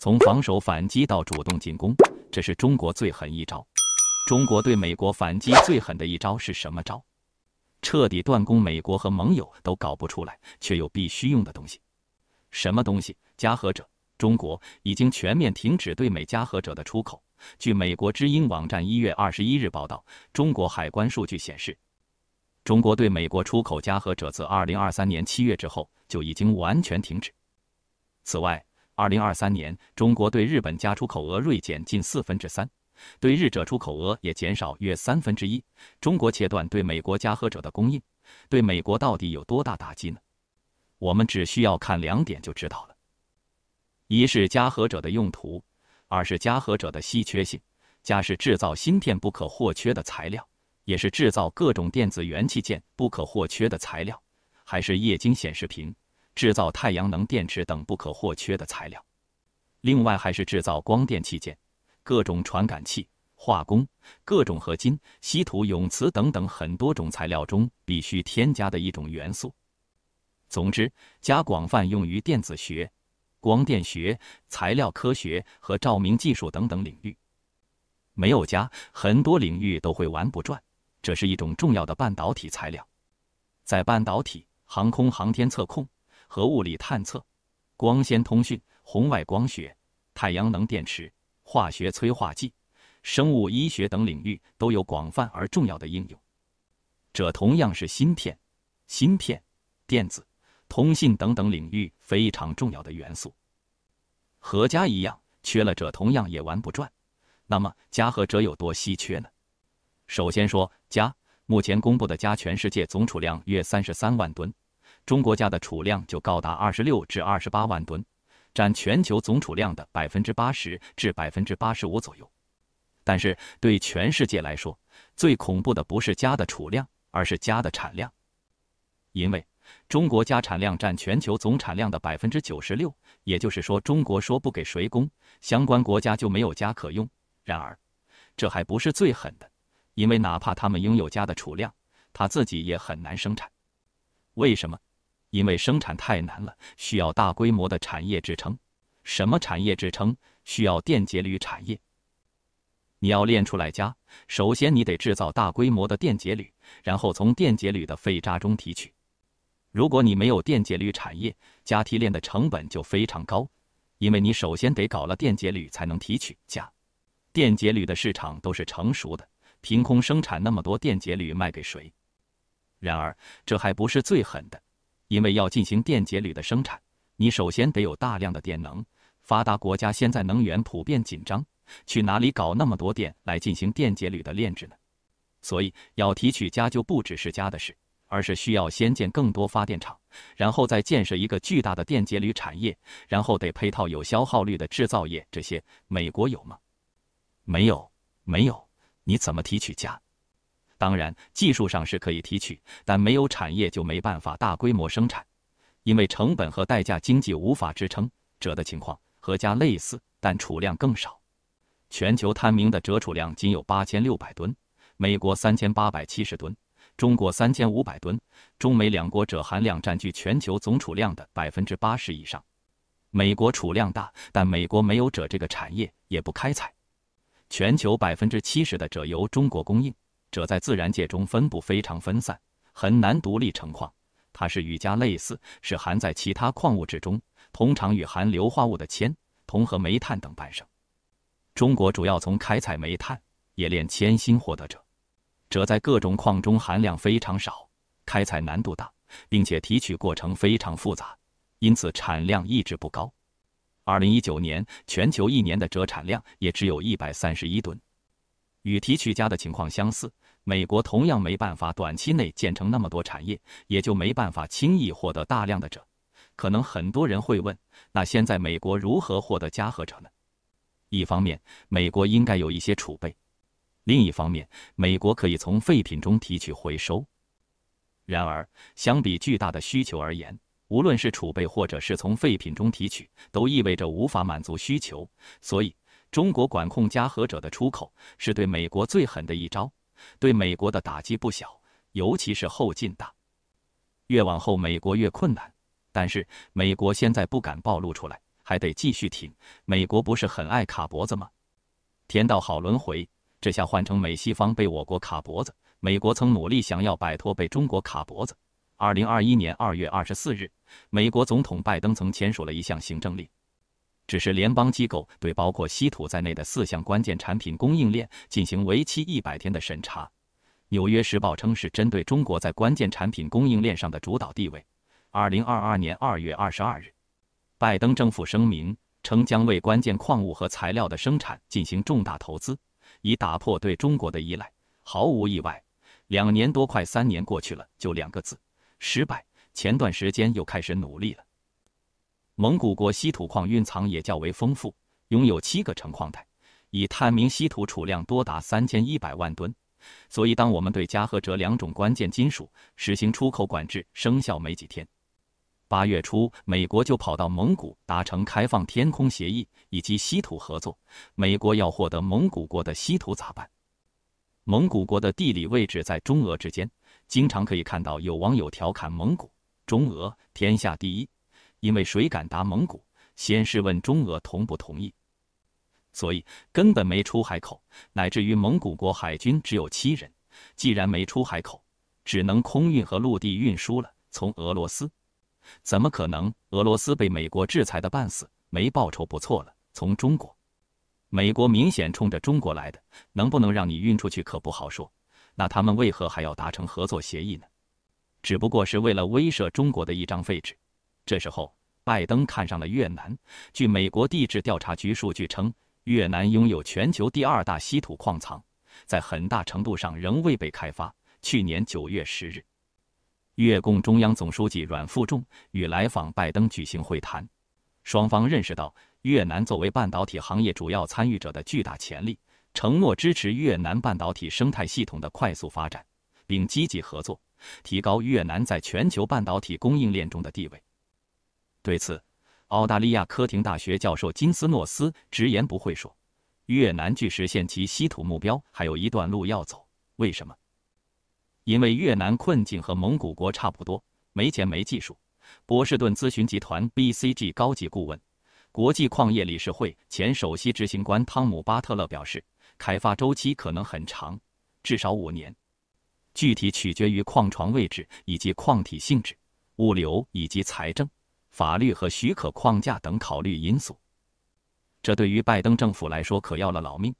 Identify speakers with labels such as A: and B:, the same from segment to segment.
A: 从防守反击到主动进攻，这是中国最狠一招。中国对美国反击最狠的一招是什么招？彻底断供，美国和盟友都搞不出来，却又必须用的东西。什么东西？加和者。中国已经全面停止对美加和者的出口。据美国知音网站一月二十一日报道，中国海关数据显示，中国对美国出口加和者自二零二三年七月之后就已经完全停止。此外，二零二三年，中国对日本加出口额锐减近四分之三，对日者出口额也减少约三分之一。中国切断对美国加和者的供应，对美国到底有多大打击呢？我们只需要看两点就知道了：一是加和者的用途，二是加和者的稀缺性。加是制造芯片不可或缺的材料，也是制造各种电子元器件不可或缺的材料，还是液晶显示屏。制造太阳能电池等不可或缺的材料，另外还是制造光电器件、各种传感器、化工、各种合金、稀土永磁等等很多种材料中必须添加的一种元素。总之，加广泛用于电子学、光电学、材料科学和照明技术等等领域。没有加，很多领域都会玩不转。这是一种重要的半导体材料，在半导体、航空航天、测控。和物理探测、光纤通讯、红外光学、太阳能电池、化学催化剂、生物医学等领域都有广泛而重要的应用。这同样是芯片、芯片、电子、通信等等领域非常重要的元素。和家一样，缺了者同样也玩不转。那么，家和者有多稀缺呢？首先说家，目前公布的家全世界总储量约三十三万吨。中国家的储量就高达二十六至二十八万吨，占全球总储量的百分之八十至百分之八十五左右。但是对全世界来说，最恐怖的不是家的储量，而是家的产量。因为中国家产量占全球总产量的百分之九十六，也就是说，中国说不给谁供，相关国家就没有家可用。然而，这还不是最狠的，因为哪怕他们拥有家的储量，他自己也很难生产。为什么？因为生产太难了，需要大规模的产业支撑。什么产业支撑？需要电解铝产业。你要炼出来家，首先你得制造大规模的电解铝，然后从电解铝的废渣中提取。如果你没有电解铝产业，加提炼的成本就非常高，因为你首先得搞了电解铝才能提取加。电解铝的市场都是成熟的，凭空生产那么多电解铝卖给谁？然而，这还不是最狠的。因为要进行电解铝的生产，你首先得有大量的电能。发达国家现在能源普遍紧张，去哪里搞那么多电来进行电解铝的炼制呢？所以，要提取家就不只是家的事，而是需要先建更多发电厂，然后再建设一个巨大的电解铝产业，然后得配套有消耗率的制造业。这些美国有吗？没有，没有，你怎么提取镓？当然，技术上是可以提取，但没有产业就没办法大规模生产，因为成本和代价经济无法支撑。锗的情况和镓类似，但储量更少。全球探明的锗储量仅有八千六百吨，美国三千八百七十吨，中国三千五百吨。中美两国锗含量占据全球总储量的百分之八十以上。美国储量大，但美国没有锗这个产业，也不开采。全球百分之七十的锗由中国供应。锗在自然界中分布非常分散，很难独立成矿。它是与镓类似，是含在其他矿物质中，通常与含硫化物的铅、铜和煤炭等伴生。中国主要从开采煤炭、冶炼铅锌获得者，锗在各种矿中含量非常少，开采难度大，并且提取过程非常复杂，因此产量一直不高。二零一九年，全球一年的锗产量也只有一百三十一吨，与提取镓的情况相似。美国同样没办法短期内建成那么多产业，也就没办法轻易获得大量的者。可能很多人会问，那现在美国如何获得加和者呢？一方面，美国应该有一些储备；另一方面，美国可以从废品中提取回收。然而，相比巨大的需求而言，无论是储备或者是从废品中提取，都意味着无法满足需求。所以，中国管控加和者的出口，是对美国最狠的一招。对美国的打击不小，尤其是后劲大，越往后美国越困难。但是美国现在不敢暴露出来，还得继续挺。美国不是很爱卡脖子吗？天道好轮回，这下换成美西方被我国卡脖子。美国曾努力想要摆脱被中国卡脖子。二零二一年二月二十四日，美国总统拜登曾签署了一项行政令。只是联邦机构对包括稀土在内的四项关键产品供应链进行为期一百天的审查。《纽约时报》称是针对中国在关键产品供应链上的主导地位。二零二二年二月二十二日，拜登政府声明称将为关键矿物和材料的生产进行重大投资，以打破对中国的依赖。毫无意外，两年多快三年过去了，就两个字：失败。前段时间又开始努力了。蒙古国稀土矿蕴藏也较为丰富，拥有七个成矿带，已探明稀土储量多达三千一百万吨。所以，当我们对加和锗两种关键金属实行出口管制生效没几天，八月初，美国就跑到蒙古达成开放天空协议以及稀土合作。美国要获得蒙古国的稀土咋办？蒙古国的地理位置在中俄之间，经常可以看到有网友调侃：“蒙古、中俄，天下第一。”因为谁敢打蒙古，先是问中俄同不同意，所以根本没出海口，乃至于蒙古国海军只有七人。既然没出海口，只能空运和陆地运输了。从俄罗斯，怎么可能？俄罗斯被美国制裁的半死，没报酬不错了。从中国，美国明显冲着中国来的，能不能让你运出去可不好说。那他们为何还要达成合作协议呢？只不过是为了威慑中国的一张废纸。这时候，拜登看上了越南。据美国地质调查局数据称，越南拥有全球第二大稀土矿藏，在很大程度上仍未被开发。去年九月十日，越共中央总书记阮富仲与来访拜登举行会谈，双方认识到越南作为半导体行业主要参与者的巨大潜力，承诺支持越南半导体生态系统的快速发展，并积极合作，提高越南在全球半导体供应链中的地位。对此，澳大利亚科廷大学教授金斯诺斯直言不讳说：“越南距实现其稀土目标还有一段路要走。为什么？因为越南困境和蒙古国差不多，没钱没技术。”波士顿咨询集团 （BCG） 高级顾问、国际矿业理事会前首席执行官汤姆·巴特勒表示：“开发周期可能很长，至少五年，具体取决于矿床位置以及矿体性质、物流以及财政。”法律和许可框架等考虑因素，这对于拜登政府来说可要了老命。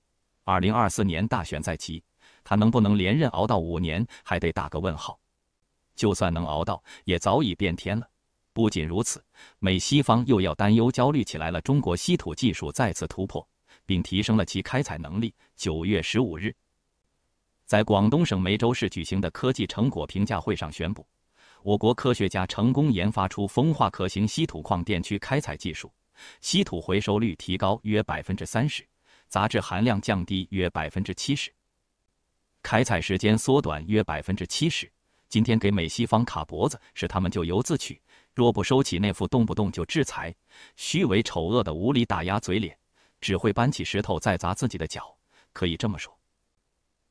A: 二零二四年大选在即，他能不能连任熬到五年还得打个问号。就算能熬到，也早已变天了。不仅如此，美西方又要担忧焦虑起来了。中国稀土技术再次突破，并提升了其开采能力。九月十五日，在广东省梅州市举行的科技成果评价会上宣布。我国科学家成功研发出风化可行稀土矿电区开采技术，稀土回收率提高约百分之三十，杂质含量降低约百分之七十，开采时间缩短约百分之七十。今天给美西方卡脖子是他们咎由自取，若不收起那副动不动就制裁、虚伪丑恶的无理打压嘴脸，只会搬起石头再砸自己的脚。可以这么说。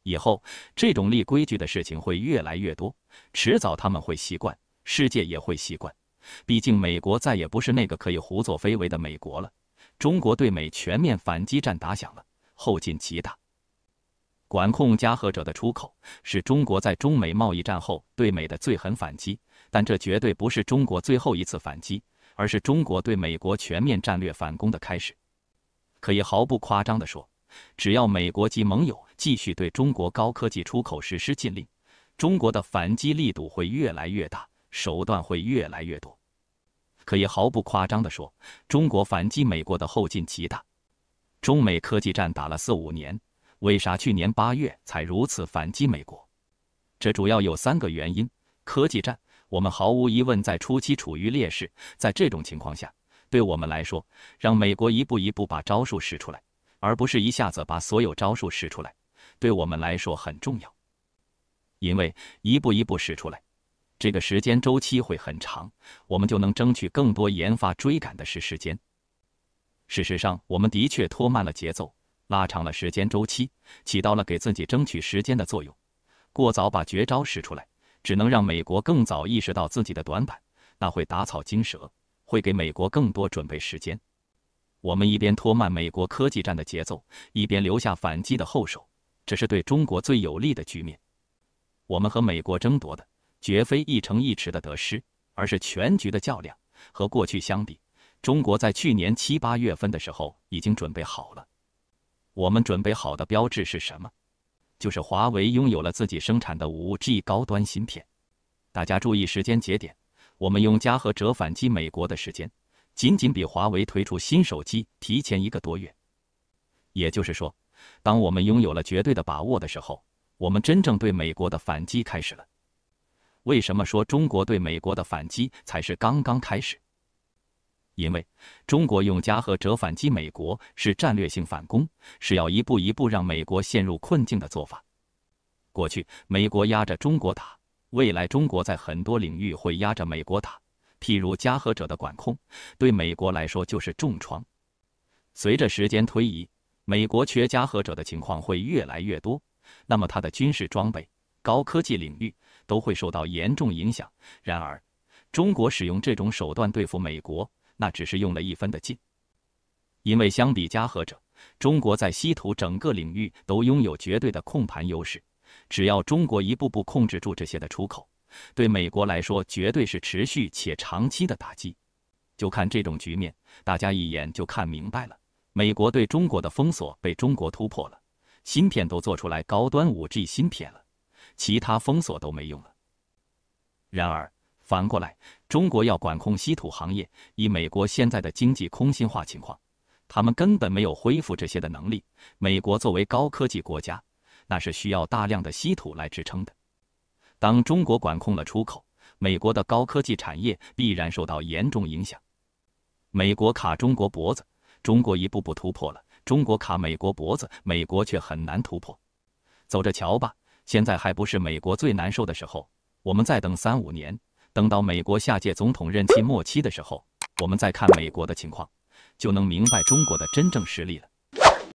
A: 以后这种立规矩的事情会越来越多，迟早他们会习惯，世界也会习惯。毕竟美国再也不是那个可以胡作非为的美国了。中国对美全面反击战打响了，后劲极大。管控加和者的出口是中国在中美贸易战后对美的最狠反击，但这绝对不是中国最后一次反击，而是中国对美国全面战略反攻的开始。可以毫不夸张地说。只要美国及盟友继续对中国高科技出口实施禁令，中国的反击力度会越来越大，手段会越来越多。可以毫不夸张地说，中国反击美国的后劲极大。中美科技战打了四五年，为啥去年八月才如此反击美国？这主要有三个原因：科技战，我们毫无疑问在初期处于劣势，在这种情况下，对我们来说，让美国一步一步把招数使出来。而不是一下子把所有招数使出来，对我们来说很重要。因为一步一步使出来，这个时间周期会很长，我们就能争取更多研发追赶的时时间。事实上，我们的确拖慢了节奏，拉长了时间周期，起到了给自己争取时间的作用。过早把绝招使出来，只能让美国更早意识到自己的短板，那会打草惊蛇，会给美国更多准备时间。我们一边拖慢美国科技战的节奏，一边留下反击的后手，这是对中国最有利的局面。我们和美国争夺的绝非一城一池的得失，而是全局的较量。和过去相比，中国在去年七八月份的时候已经准备好了。我们准备好的标志是什么？就是华为拥有了自己生产的 5G 高端芯片。大家注意时间节点，我们用加和折反击美国的时间。仅仅比华为推出新手机提前一个多月，也就是说，当我们拥有了绝对的把握的时候，我们真正对美国的反击开始了。为什么说中国对美国的反击才是刚刚开始？因为中国用加和折反击美国是战略性反攻，是要一步一步让美国陷入困境的做法。过去美国压着中国打，未来中国在很多领域会压着美国打。譬如加核者的管控，对美国来说就是重创。随着时间推移，美国缺加核者的情况会越来越多，那么它的军事装备、高科技领域都会受到严重影响。然而，中国使用这种手段对付美国，那只是用了一分的劲，因为相比加核者，中国在稀土整个领域都拥有绝对的控盘优势。只要中国一步步控制住这些的出口。对美国来说，绝对是持续且长期的打击。就看这种局面，大家一眼就看明白了：美国对中国的封锁被中国突破了，芯片都做出来，高端 5G 芯片了，其他封锁都没用了。然而，反过来，中国要管控稀土行业，以美国现在的经济空心化情况，他们根本没有恢复这些的能力。美国作为高科技国家，那是需要大量的稀土来支撑的。当中国管控了出口，美国的高科技产业必然受到严重影响。美国卡中国脖子，中国一步步突破了；中国卡美国脖子，美国却很难突破。走着瞧吧，现在还不是美国最难受的时候。我们再等三五年，等到美国下届总统任期末期的时候，我们再看美国的情况，就能明白中国的真正实力了。